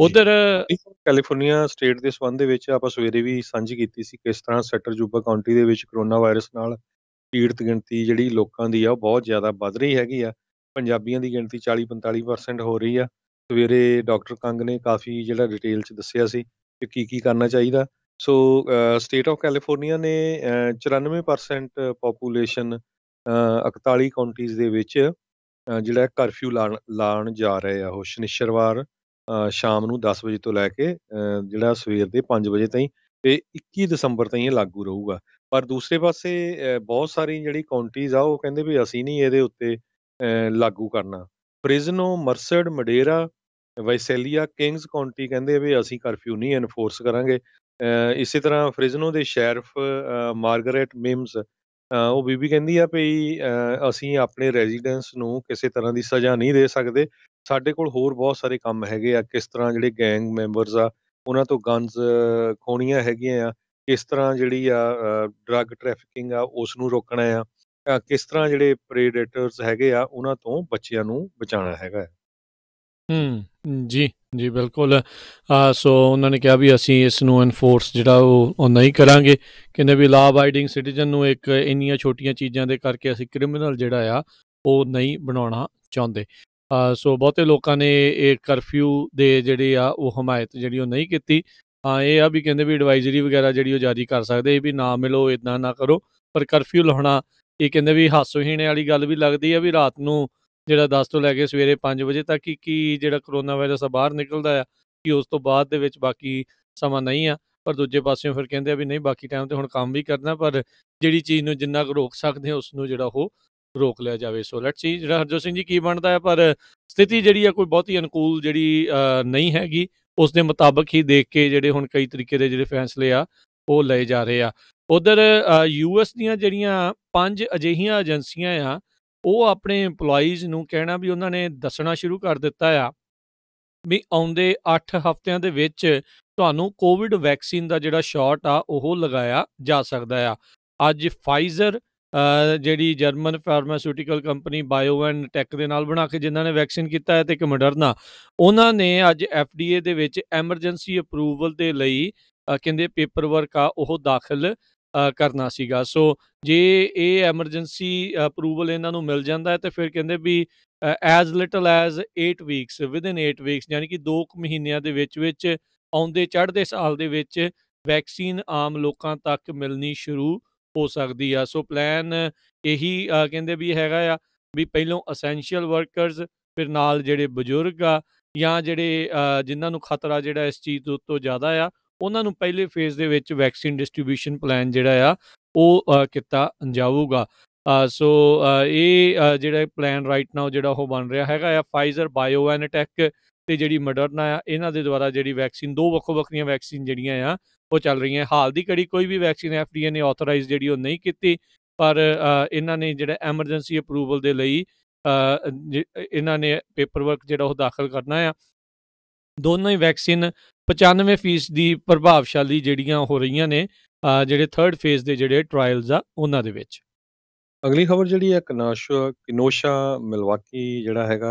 ਉਧਰ ਕੈਲੀਫੋਰਨੀਆ ਸਟੇਟ ਦੇ ਸਬੰਧ ਦੇ ਵਿੱਚ ਆਪਾਂ ਸਵੇਰੇ ਵੀ ਸਾਂਝੀ ਕੀਤੀ ਸੀ ਕਿਸ ਤਰ੍ਹਾਂ ਸੈਟਰ ਜੂਬਾ ਕਾਉਂਟੀ ਦੇ ਵਿੱਚ ਕਰੋਨਾ ਵਾਇਰਸ ਨਾਲ ਪੀੜਤ ਗਿਣਤੀ ਜਿਹੜੀ ਲੋਕਾਂ ਦੀ ਆ ਉਹ ਬਹੁਤ ਜ਼ਿਆਦਾ ਵੱਧ ਰਹੀ ਹੈਗੀ ਆ ਪੰਜਾਬੀਆਂ ਦੀ ਗਿਣਤੀ 40-45% ਹੋ ਰਹੀ ਆ ਸਵੇਰੇ ਡਾਕਟਰ ਕੰਗ ਨੇ ਕਾਫੀ ਜਿਹੜਾ ਡਿਟੇਲ ਚ ਦੱਸਿਆ ਸੀ ਕਿ ਕੀ ਕੀ ਕਰਨਾ ਚਾਹੀਦਾ ਸੋ ਸਟੇਟ ਆਫ ਕੈਲੀਫੋਰਨੀਆ ਨੇ 94% ਪੋਪੂਲੇਸ਼ਨ 41 ਕਾਉਂਟੀਜ਼ ਦੇ ਵਿੱਚ ਜਿਹੜਾ ਕਰਫਿਊ ਲਾਣ ਜਾ ਰਹੇ ਆ ਉਹ ਸ਼ਨੀਸ਼ਰਵਾਰ ਸ਼ਾਮ ਨੂੰ 10 ਵਜੇ ਤੋਂ ਲੈ ਕੇ ਜਿਹੜਾ ਸਵੇਰ ਦੇ 5 ਵਜੇ ਤਾਈਂ ਤੇ 21 ਦਸੰਬਰ ਤਾਈਂ ਇਹ ਲਾਗੂ ਰਹੂਗਾ ਪਰ ਦੂਸਰੇ ਪਾਸੇ ਬਹੁਤ ਸਾਰੀ ਜਿਹੜੀ ਕਾਉਂਟੀਜ਼ ਆ ਉਹ ਕਹਿੰਦੇ ਵੀ ਅਸੀਂ ਨਹੀਂ ਇਹਦੇ ਉੱਤੇ ਲਾਗੂ ਕਰਨਾ ਪ੍ਰਿਜ਼ਨੋ ਮਰਸਡ ਮਡੇਰਾ ਵੈਸੇਲੀਆ ਕਿੰਗਸ ਕਾਉਂਟੀ ਕਹਿੰਦੇ ਵੀ ਅਸੀਂ ਕਰਫਿਊ ਨਹੀਂ ਐਨਫੋਰਸ ਕਰਾਂਗੇ ਇਸੇ ਤਰ੍ਹਾਂ ਫ੍ਰਿਜ਼ਨੋ ਦੇ ਸ਼ੈਰਫ ਮਾਰਗਰੇਟ ਮਿਮਸ ਉਹ ਬੀਬੀ ਕਹਿੰਦੀ ਆ ਭਈ ਅਸੀਂ ਆਪਣੇ ਰੈਜ਼ੀਡੈਂਸ ਨੂੰ ਕਿਸੇ ਤਰ੍ਹਾਂ ਦੀ ਸਜ਼ਾ ਨਹੀਂ ਦੇ ਸਕਦੇ ਸਾਡੇ ਕੋਲ ਹੋਰ ਬਹੁਤ ਸਾਰੇ ਕੰਮ ਹੈਗੇ ਆ ਕਿਸ ਤਰ੍ਹਾਂ ਜਿਹੜੇ ਗੈਂਗ ਮੈਂਬਰਸ ਆ ਉਹਨਾਂ ਤੋਂ ਗਨਸ ਖੋਣੀਆਂ ਹੈਗੀਆਂ ਆ ਕਿਸ ਤਰ੍ਹਾਂ ਜਿਹੜੀ ਆ ਡਰੱਗ ਟ੍ਰੈਫਿਕਿੰਗ ਆ ਉਸ ਨੂੰ ਰੋਕਣਾ ਆ ਕਿਸ ਤਰ੍ਹਾਂ ਜਿਹੜੇ ਪ੍ਰੇਡੇਟਰਸ ਹੈਗੇ ਆ ਉਹਨਾਂ ਤੋਂ ਬੱਚਿਆਂ ਨੂੰ ਬਚਾਉਣਾ ਹੈਗਾ ਹੂੰ ਜੀ ਜੀ ਬਿਲਕੁਲ ਸੋ ਉਹਨਾਂ ਨੇ ਕਿਹਾ ਵੀ ਅਸੀਂ ਇਸ ਨੂੰ ਐਨਫੋਰਸ ਜਿਹੜਾ ਉਹ ਨਹੀਂ ਕਰਾਂਗੇ ਕਿੰਨੇ ਵੀ ਲਾ ਅਬਾਈਡਿੰਗ ਸਿਟੀਜ਼ਨ ਨੂੰ ਇੱਕ ਇੰਨੀਆਂ ਛੋਟੀਆਂ ਚੀਜ਼ਾਂ ਦੇ ਕਰਕੇ ਅਸੀਂ ਕ੍ਰਿਮੀਨਲ ਜਿਹੜਾ ਆ ਉਹ ਨਹੀਂ ਬਣਾਉਣਾ ਚਾਹੁੰਦੇ ਸੋ ਬਹੁਤੇ ਲੋਕਾਂ ਨੇ ਇਹ ਕਰਫਿਊ ਦੇ ਜਿਹੜੇ ਆ ਉਹ ਹਮਾਇਤ ਜਿਹੜੀ ਉਹ ਨਹੀਂ ਕੀਤੀ ਆ ਇਹ ਆ ਵੀ ਕਹਿੰਦੇ ਵੀ ਐਡਵਾਈਜ਼ਰੀ ਵਗੈਰਾ ਜਿਹੜੀ ਉਹ ਜਾਰੀ ਕਰ ਸਕਦੇ ਵੀ ਨਾ ਮਿਲੋ ਇਦਾਂ ਨਾ ਕਰੋ ਪਰ ਕਰਫਿਊ ਲਾਉਣਾ ਇਹ ਕਹਿੰਦੇ ਵੀ ਹਾਸੋਹੀਣੇ ਵਾਲੀ ਗੱਲ ਵੀ ਲੱਗਦੀ ਆ ਵੀ ਰਾਤ ਨੂੰ ਜਿਹੜਾ 10 ਤੋਂ ਲੈ ਕੇ ਸਵੇਰੇ 5 ਵਜੇ ਤੱਕ ਕੀ ਕੀ ਜਿਹੜਾ ਕਰੋਨਾ ਵਾਇਰਸ ਆ ਬਾਹਰ ਨਿਕਲਦਾ ਆ ਕਿ ਉਸ ਤੋਂ ਬਾਅਦ ਦੇ ਵਿੱਚ ਬਾਕੀ ਸਮਾਂ ਨਹੀਂ ਆ ਪਰ ਦੂਜੇ ਪਾਸਿਓਂ ਫਿਰ ਕਹਿੰਦੇ ਆ ਵੀ ਨਹੀਂ ਬਾਕੀ ਟਾਈਮ ਤੇ ਹੁਣ ਕੰਮ ਵੀ ਕਰਨਾ ਪਰ ਜਿਹੜੀ ਚੀਜ਼ ਨੂੰ ਜਿੰਨਾ ਕੁ ਰੋਕ ਸਕਦੇ ਉਸ ਨੂੰ ਜਿਹੜਾ ਉਹ ਰੋਕ ਲਿਆ ਜਾਵੇ ਸੋ ਲੈਟਸ ਸੀ ਜਿਹੜਾ ਹਰਜੋਤ ਸਿੰਘ ਜੀ ਕੀ ਬਣਦਾ ਹੈ ਪਰ ਸਥਿਤੀ ਜਿਹੜੀ ਆ ਕੋਈ ਬਹੁਤੀ ਅਨੁਕੂਲ ਜਿਹੜੀ ਨਹੀਂ ਹੈਗੀ ਉਸ ਦੇ ਮੁਤਾਬਕ ਹੀ ਦੇਖ ਕੇ ਜਿਹੜੇ ਹੁਣ ਕਈ ਤਰੀਕੇ ਦੇ ਜਿਹੜੇ ਫੈਸਲੇ ਆ ਉਹ ਲਏ ਜਾ ਰਹੇ ਆ ਉਧਰ ਯੂਐਸ ਦੀਆਂ ਜਿਹੜੀਆਂ ਪੰਜ ਅਜਿਹੀਆਂ ਏਜੰਸੀਆਂ ਆ ਉਹ ਆਪਣੇ EMPLOYEES ਨੂੰ ਕਹਿਣਾ ਵੀ ਉਹਨਾਂ ਨੇ ਦੱਸਣਾ ਸ਼ੁਰੂ ਕਰ ਦਿੱਤਾ ਆ ਵੀ ਆਉਂਦੇ 8 ਹਫ਼ਤਿਆਂ ਦੇ ਵਿੱਚ ਤੁਹਾਨੂੰ ਕੋਵਿਡ ਵੈਕਸੀਨ ਦਾ ਜਿਹੜਾ ਸ਼ਾਟ ਆ ਉਹ ਲਗਾਇਆ ਜਾ ਸਕਦਾ ਆ ਅੱਜ ਫਾਈਜ਼ਰ ਜਿਹੜੀ German pharmaceutical company BioNTech ਦੇ ਨਾਲ ਬਣਾ ਕੇ ਜਿਨ੍ਹਾਂ ਨੇ ਵੈਕਸੀਨ ਕੀਤਾ ਹੈ ਤੇ ਇੱਕ ਮਡਰਨਾ ਉਹਨਾਂ ਨੇ ਅੱਜ FDA ਦੇ ਵਿੱਚ ਐਮਰਜੈਂਸੀ ਅਪਰੂਵਲ ਦੇ ਲਈ ਕਹਿੰਦੇ ਪੇਪਰ ਵਰਕ ਆ ਉਹ ਦਾਖਲ ਕਰਨਾ ਸੀਗਾ ਸੋ ਜੇ ਇਹ ਐਮਰਜੈਂਸੀ ਅਪਰੂਵਲ ਇਹਨਾਂ ਨੂੰ ਮਿਲ ਜਾਂਦਾ ਹੈ ਤੇ ਫਿਰ ਕਹਿੰਦੇ ਵੀ as little as 8 weeks in 8 weeks ਯਾਨੀ ਕਿ 2 ਮਹੀਨਿਆਂ ਦੇ ਵਿੱਚ ਵਿੱਚ ਆਉਂਦੇ ਚੜ੍ਹਦੇ ਸਾਲ ਦੇ ਵਿੱਚ ਵੈਕਸੀਨ ਆਮ ਲੋਕਾਂ ਤੱਕ ਮਿਲਣੀ ਸ਼ੁਰੂ ਹੋ ਸਕਦੀ ਆ ਸੋ ਪਲਾਨ ਇਹੀ ਕਹਿੰਦੇ ਵੀ ਹੈਗਾ ਆ ਵੀ ਪਹਿਲੋਂ ਅਸੈਂਸ਼ੀਅਲ ਵਰਕਰਸ ਫਿਰ ਨਾਲ ਜਿਹੜੇ ਬਜ਼ੁਰਗ ਆ ਜਾਂ ਜਿਹੜੇ ਜਿਨ੍ਹਾਂ ਨੂੰ ਖਤਰਾ ਜਿਹੜਾ ਇਸ ਚੀਜ਼ ਤੋਂ ਜ਼ਿਆਦਾ ਆ ਉਹਨਾਂ ਨੂੰ ਪਹਿਲੇ ਫੇਜ਼ ਦੇ ਵਿੱਚ ਵੈਕਸੀਨ ਡਿਸਟ੍ਰਿਬਿਊਸ਼ਨ ਪਲਾਨ ਜਿਹੜਾ ਆ ਉਹ ਕੀਤਾ ਜਾਊਗਾ ਸੋ ਇਹ ਜਿਹੜਾ ਪਲਾਨ ਰਾਈਟ ਨਾਓ ਜਿਹੜਾ ਉਹ ਬਣ ਰਿਹਾ ਹੈਗਾ ਆ ਫਾਈਜ਼ਰ ਬਾਇਓਐਨਟੈਕ ਤੇ ਜਿਹੜੀ ਮਡਰਨਾ ਆ ਇਹਨਾਂ ਦੇ ਦੁਆਰਾ ਜਿਹੜੀ ਵੈਕਸੀਨ ਦੋ ਵੱਖੋ ਵੱਖਰੀਆਂ ਵੈਕਸੀਨ ਜਿਹੜੀਆਂ ਆ ਉਹ ਚੱਲ ਰਹੀਆਂ ਹਾਲ ਦੀ ਘੜੀ ਕੋਈ ਵੀ ਵੈਕਸੀਨ ਐਫਡੀਏ ਨੇ ਆਥੋਰਾਈਜ਼ ਜਿਹੜੀ ਉਹ ਨਹੀਂ ਕੀਤੀ ਪਰ ਇਹਨਾਂ ਨੇ ਜਿਹੜਾ ਐਮਰਜੈਂਸੀ ਅਪਰੂਵਲ ਦੇ ਲਈ ਇਹਨਾਂ ਨੇ ਪੇਪਰ ਵਰਕ ਜਿਹੜਾ ਉਹ ਦਾਖਲ ਕਰਨਾ ਆ ਦੋਨੋਂ ਹੀ ਵੈਕਸੀਨ 95% ਦੀ ਪ੍ਰਭਾਵਸ਼ਾਲੀ ਜਿਹੜੀਆਂ ਹੋ ਰਹੀਆਂ ਨੇ ਜਿਹੜੇ 3rd ਫੇਜ਼ ਦੇ ਜਿਹੜੇ ਟ੍ਰਾਇਲਸ ਆ ਉਹਨਾਂ ਦੇ ਵਿੱਚ ਅਗਲੀ ਖਬਰ ਜਿਹੜੀ ਹੈ ਕਨੋਸ਼ਾ ਕਿਨੋਸ਼ਾ ਮਿਲਵਾਕੀ ਜਿਹੜਾ ਹੈਗਾ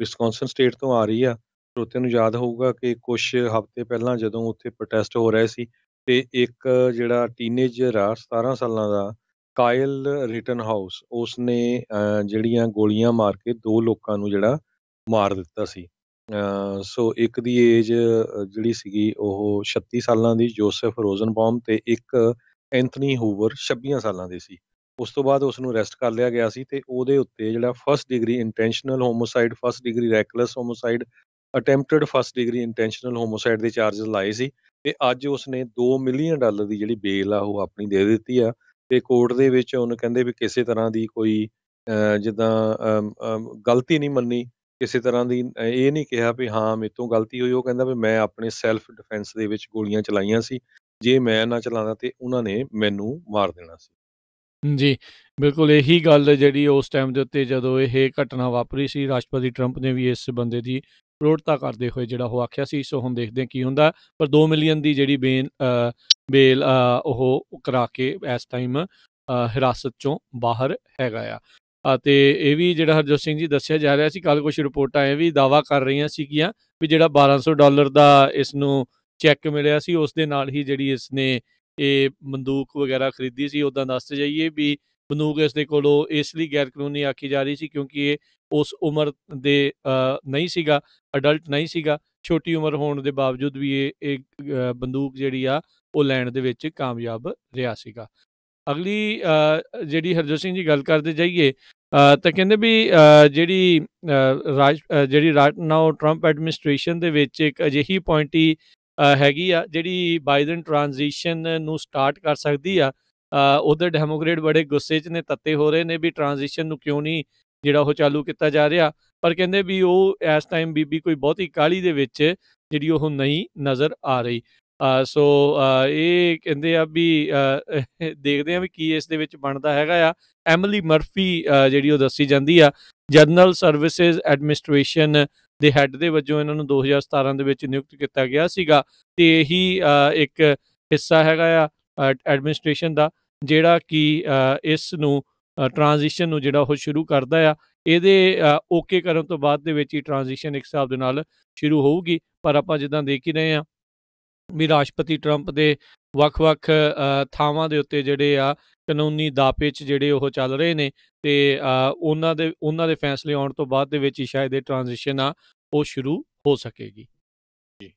ਵਿਸਕੌਨਸਨ ਸਟੇਟ ਤੋਂ ਆ ਰਹੀ ਆ ਸਰੋਤਿਆਂ ਨੂੰ ਯਾਦ ਹੋਊਗਾ ਕਿ ਕੁਝ ਹਫ਼ਤੇ ਪਹਿਲਾਂ ਜਦੋਂ ਉੱਥੇ ਪ੍ਰੋਟੈਸਟ ਹੋ ਰਹੇ ਸੀ ਤੇ ਇੱਕ ਜਿਹੜਾ ਟੀਨੇਜਰ ਆ 17 ਸਾਲਾਂ ਦਾ ਕਾਇਲ ਰਿਟਨ ਹਾਊਸ ਉਸਨੇ ਜਿਹੜੀਆਂ ਗੋਲੀਆਂ ਮਾਰ ਕੇ ਦੋ ਲੋਕਾਂ ਨੂੰ ਜਿਹੜਾ ਮਾਰ ਦਿੱਤਾ ਸੀ ਸੋ ਇੱਕ ਦੀ ਏਜ ਜਿਹੜੀ ਸੀਗੀ ਉਹ 36 ਸਾਲਾਂ ਦੀ ਜੋਸਫ ਰੋਜ਼ਨਬਾਮ ਤੇ ਇੱਕ ਐਂਥਨੀ ਹੂਵਰ 26 ਸਾਲਾਂ ਦੇ ਸੀ ਉਸ ਤੋਂ ਬਾਅਦ ਉਸ ਨੂੰ ਅਰੈਸਟ ਕਰ ਲਿਆ ਗਿਆ ਸੀ ਤੇ ਉਹਦੇ ਉੱਤੇ ਜਿਹੜਾ first degree intentional homicide first degree reckless homicide attempted first degree intentional homicide ਦੇ ਚਾਰजेस ਲਾਏ ਸੀ ਤੇ ਅੱਜ ਉਸਨੇ 2 ਮਿਲੀਅਨ ਡਾਲਰ ਦੀ ਜਿਹੜੀ ਬੇਲ ਆ ਉਹ ਆਪਣੀ ਦੇ ਦਿੱਤੀ ਆ ਤੇ ਕੋਰਟ ਦੇ ਵਿੱਚ ਉਹਨੂੰ ਕਹਿੰਦੇ ਵੀ ਕਿਸੇ ਤਰ੍ਹਾਂ ਦੀ ਕੋਈ ਜਿੱਦਾਂ ਗਲਤੀ ਨਹੀਂ ਮੰਨੀ ਕਿਸੇ ਤਰ੍ਹਾਂ ਦੀ ਇਹ ਨਹੀਂ ਕਿਹਾ ਵੀ ਹਾਂ ਮੇਰੇ ਤੋਂ ਗਲਤੀ ਹੋਈ ਉਹ ਕਹਿੰਦਾ ਵੀ ਮੈਂ ਆਪਣੇ ਸੈਲਫ ਡਿਫੈਂਸ ਦੇ ਵਿੱਚ ਗੋਲੀਆਂ ਚਲਾਈਆਂ ਸੀ ਜੇ ਮੈਂ ਨਾ ਚਲਾਉਂਦਾ ਤੇ ਉਹਨਾਂ ਨੇ ਮੈਨੂੰ ਮਾਰ ਦੇਣਾ ਸੀ ਜੀ ਬਿਲਕੁਲ ਇਹੀ ਗੱਲ ਜਿਹੜੀ ਉਸ ਟਾਈਮ ਦੇ ਉੱਤੇ ਜਦੋਂ ਇਹ ਘਟਨਾ ਵਾਪਰੀ ਸੀ ਰਾਸ਼ਟਰਪਤੀ ਟਰੰਪ ਨੇ ਵੀ ਇਸ ਬੰਦੇ ਦੀ ਪ੍ਰੋਟਤਾ ਕਰਦੇ ਹੋਏ ਜਿਹੜਾ ਉਹ ਆਖਿਆ ਸੀ ਸੋ ਹੁਣ ਦੇਖਦੇ ਹਾਂ ਕੀ ਹੁੰਦਾ ਪਰ 2 ਮਿਲੀਅਨ ਦੀ ਜਿਹੜੀ ਬੇਨ ਬੇਲ ਉਹ ਕਰਾ ਕੇ ਇਸ ਟਾਈਮ ਹਿਰਾਸਤ ਚੋਂ ਬਾਹਰ ਹੈਗਾ ਆ ਅਤੇ ਇਹ ਵੀ ਜਿਹੜਾ ਹਰਜੋਤ ਸਿੰਘ ਜੀ ਦੱਸਿਆ ਜਾ ਰਿਹਾ ਸੀ ਕੱਲ ਕੁਝ ਰਿਪੋਰਟਾਂ ਇਹ ਵੀ ਦਾਵਾ ਕਰ ਰਹੀਆਂ ਸੀਗੀਆਂ ਵੀ ਜਿਹੜਾ 1200 ਡਾਲਰ ਦਾ ਇਸ ਨੂੰ ਚੈੱਕ ਮਿਲਿਆ ਸੀ ਉਸ ਦੇ ਨਾਲ ਹੀ ਜਿਹੜੀ ਇਸ ਨੇ ਇਹ ਬੰਦੂਕ ਵਗੈਰਾ ਖਰੀਦੀ ਸੀ ਉਦਾਂ ਦੱਸ ਜਾਈਏ ਵੀ ਬੰਦੂਕ ਇਸ ਦੇ ਕੋਲੋਂ ਇਸ ਲਈ ਗੈਰ ਕਾਨੂੰਨੀ ਆਖੀ ਜਾ ਰਹੀ ਸੀ ਕਿਉਂਕਿ ਇਹ ਉਸ ਉਮਰ ਦੇ ਨਹੀਂ ਸੀਗਾ ਅਡਲਟ ਨਹੀਂ ਸੀਗਾ ਛੋਟੀ ਉਮਰ ਹੋਣ ਦੇ ਬਾਵਜੂਦ ਵੀ ਇਹ ਬੰਦੂਕ ਜਿਹੜੀ ਆ ਉਹ ਲੈਣ ਦੇ ਵਿੱਚ ਕਾਮਯਾਬ ਰਿਹਾ ਸੀਗਾ ਅਗਲੀ ਜਿਹੜੀ ਹਰਜੋਤ ਸਿੰਘ ਜੀ ਗੱਲ ਕਰਦੇ ਜਾਈਏ ਤਾਂ ਕਹਿੰਦੇ ਵੀ ਜਿਹੜੀ ਰਾਜ ਜਿਹੜੀ ਰਾਈਟ ਨਾਓ 트럼ਪ ਐਡਮਿਨਿਸਟ੍ਰੇਸ਼ਨ ਦੇ ਵਿੱਚ ਇੱਕ ਅਜਿਹੀ ਪੁਆਇੰਟੀ ਹੈਗੀ ਆ ਜਿਹੜੀ ਬਾਈਡਨ ਟ੍ਰਾਂਜੀਸ਼ਨ ਨੂੰ ਸਟਾਰਟ ਕਰ ਸਕਦੀ ਆ ਉਧਰ ਡੈਮੋਕ੍ਰੇਟ ਬੜੇ ਗੁੱਸੇ 'ਚ ਨੇ ਤੱਤੇ ਹੋ ਰਹੇ ਨੇ ਵੀ ਟ੍ਰਾਂਜੀਸ਼ਨ ਨੂੰ ਕਿਉਂ ਨਹੀਂ ਜਿਹੜਾ ਉਹ ਚਾਲੂ ਕੀਤਾ ਜਾ ਰਿਹਾ ਪਰ ਕਹਿੰਦੇ ਵੀ ਉਹ ਇਸ ਟਾਈਮ ਬੀਬੀ ਕੋਈ ਬਹੁਤੀ ਕਾਲੀ ਦੇ ਵਿੱਚ ਜਿਹੜੀ ਉਹ ਨਹੀਂ ਨਜ਼ਰ ਆ ਰਹੀ ਸੋ ਇਹ ਕਹਿੰਦੇ ਆ ਵੀ *laughs* ਦੇਖਦੇ ਆ ਵੀ ਕੀ ਇਸ ਦੇ ਵਿੱਚ ਬਣਦਾ ਹੈਗਾ ਆ ਐਮਲੀ ਮਰਫੀ ਜਿਹੜੀ ਉਹ ਦੱਸੀ ਜਾਂਦੀ ਆ ਜਨਰਲ ਸਰਵਿਸਿਜ਼ ਐਡਮਿਨਿਸਟ੍ਰੇਸ਼ਨ ਦੇ ਹੈੱਡ ਦੇ ਵਜੋਂ ਇਹਨਾਂ ਨੂੰ 2017 ਦੇ ਵਿੱਚ ਨਿਯੁਕਤ ਕੀਤਾ ਗਿਆ ਸੀਗਾ ਤੇ ਇਹੀ ਇੱਕ ਹਿੱਸਾ ਹੈਗਾ ਆ ਐਡਮਿਨਿਸਟ੍ਰੇਸ਼ਨ ਦਾ ਜਿਹੜਾ ਕਿ ਇਸ ਨੂੰ ਟ੍ਰਾਂਜੀਸ਼ਨ ਨੂੰ ਜਿਹੜਾ ਉਹ ਸ਼ੁਰੂ ਕਰਦਾ ਆ ਇਹਦੇ ਓਕੇ ਕਰਨ ਤੋਂ ਬਾਅਦ ਦੇ ਵਿੱਚ ਹੀ ਟ੍ਰਾਂਜੀਸ਼ਨ ਇੱਕ ਹਿਸਾਬ ਦੇ ਨਾਲ ਸ਼ੁਰੂ ਹੋਊਗੀ ਪਰ ਆਪਾਂ ਜਿੱਦਾਂ ਦੇਖ ਹੀ ਰਹੇ ਆ ਵੀ ਰਾਸ਼ਟਰਪਤੀ ਟਰੰਪ ਦੇ ਵੱਖ-ਵੱਖ ਥਾਵਾਂ ਦੇ ਉੱਤੇ ਜਿਹੜੇ ਆ ਕਾਨੂੰਨੀ ਦਾਪੇ 'ਚ ਜਿਹੜੇ ਉਹ ਚੱਲ ਰਹੇ ਨੇ ਤੇ ਉਹਨਾਂ ਦੇ ਉਹਨਾਂ ਦੇ ਫੈਸਲੇ ਆਉਣ ਤੋਂ ਬਾਅਦ ਦੇ ਵਿੱਚ ਹੀ ਸ਼ਾਇਦ ਇਹ ਟ੍ਰਾਂਜੀਸ਼ਨ ਆ ਉਹ ਸ਼ੁਰੂ ਹੋ ਸਕੇਗੀ ਜੀ